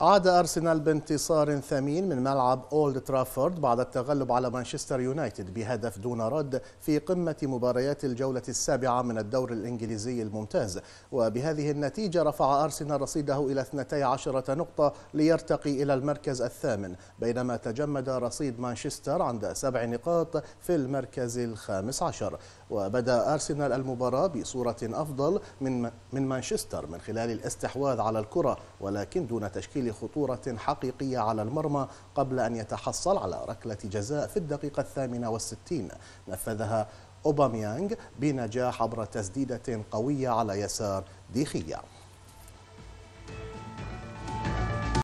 عاد أرسنال بانتصار ثمين من ملعب أولد ترافورد بعد التغلب على مانشستر يونايتد بهدف دون رد في قمة مباريات الجولة السابعة من الدور الإنجليزي الممتاز وبهذه النتيجة رفع أرسنال رصيده إلى 12 نقطة ليرتقي إلى المركز الثامن بينما تجمد رصيد مانشستر عند سبع نقاط في المركز الخامس عشر وبدأ أرسنال المباراة بصورة أفضل من, من مانشستر من خلال الاستحواذ على الكرة ولكن دون تشكيل تحميل خطورة حقيقية على المرمى قبل أن يتحصل على ركلة جزاء في الدقيقة الثامنة والستين نفذها أوباميانغ بنجاح عبر تسديدة قوية على يسار ديخيا